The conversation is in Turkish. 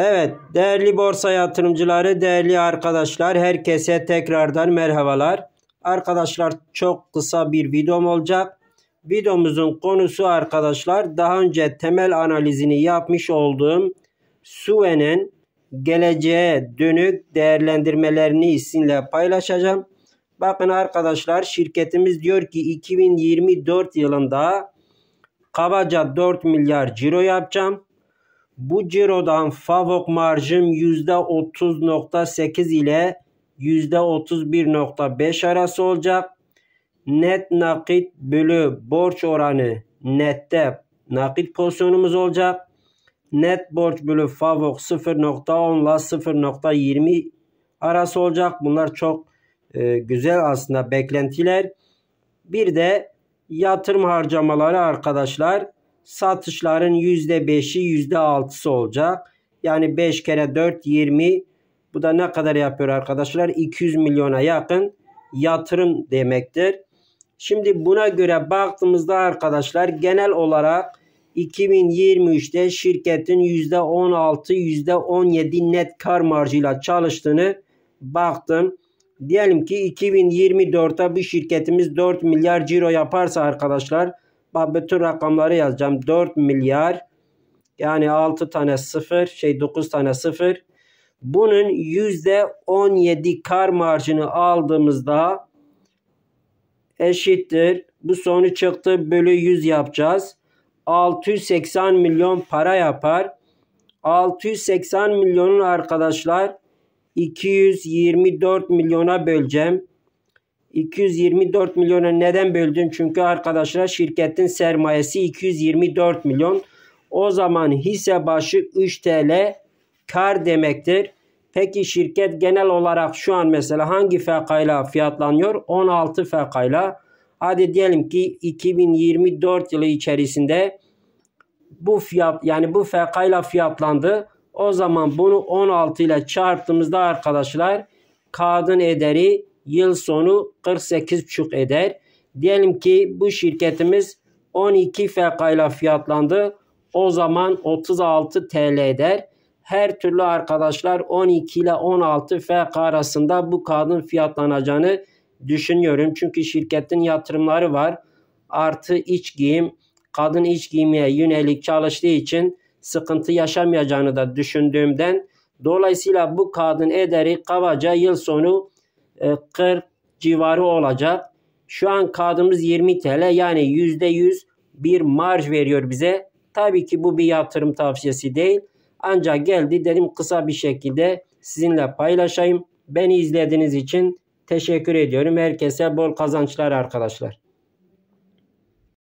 Evet değerli borsa yatırımcıları, değerli arkadaşlar herkese tekrardan merhabalar. Arkadaşlar çok kısa bir videom olacak. Videomuzun konusu arkadaşlar daha önce temel analizini yapmış olduğum Sue'nin geleceğe dönük değerlendirmelerini isimle paylaşacağım. Bakın arkadaşlar şirketimiz diyor ki 2024 yılında kabaca 4 milyar ciro yapacağım. Bu cirodan favok marjım %30.8 ile %31.5 arası olacak. Net nakit bölü borç oranı nette nakit pozisyonumuz olacak. Net borç bölü favok 0.10 ile 0.20 arası olacak. Bunlar çok e, güzel aslında beklentiler. Bir de yatırım harcamaları arkadaşlar satışların %5'i %6'sı olacak. Yani 5 kere 4 20 bu da ne kadar yapıyor arkadaşlar? 200 milyona yakın yatırım demektir. Şimdi buna göre baktığımızda arkadaşlar genel olarak 2023'te şirketin %16 %17 net kar marjıyla çalıştığını baktım. Diyelim ki 2024'te bir şirketimiz 4 milyar ciro yaparsa arkadaşlar ben bütün rakamları yazacağım. 4 milyar yani 6 tane 0 şey 9 tane 0. Bunun %17 kar marjını aldığımızda eşittir. Bu sonu çıktı bölü 100 yapacağız. 680 milyon para yapar. 680 milyonun arkadaşlar 224 milyona böleceğim. 224 milyonu neden böldün? Çünkü arkadaşlar şirketin sermayesi 224 milyon. O zaman hisse başı 3 TL kar demektir. Peki şirket genel olarak şu an mesela hangi fiyatla fiyatlanıyor? 16 fiyatla. Hadi diyelim ki 2024 yılı içerisinde bu fiyat yani bu fiyatla fiyatlandı. O zaman bunu 16 ile çarptığımızda arkadaşlar kağıdın ederi yıl sonu 48,5 eder. Diyelim ki bu şirketimiz 12 FK ile fiyatlandı. O zaman 36 TL eder. Her türlü arkadaşlar 12 ile 16 FK arasında bu kağıdın fiyatlanacağını düşünüyorum. Çünkü şirketin yatırımları var. Artı iç giyim, kadın iç giyimeye yönelik çalıştığı için sıkıntı yaşamayacağını da düşündüğümden dolayısıyla bu kağıdın ederi kabaca yıl sonu 40 e, civarı olacak. Şu an kağıdımız 20 TL yani %100 bir marj veriyor bize. Tabii ki bu bir yatırım tavsiyesi değil. Ancak geldi dedim kısa bir şekilde sizinle paylaşayım. Beni izlediğiniz için teşekkür ediyorum. Herkese bol kazançlar arkadaşlar.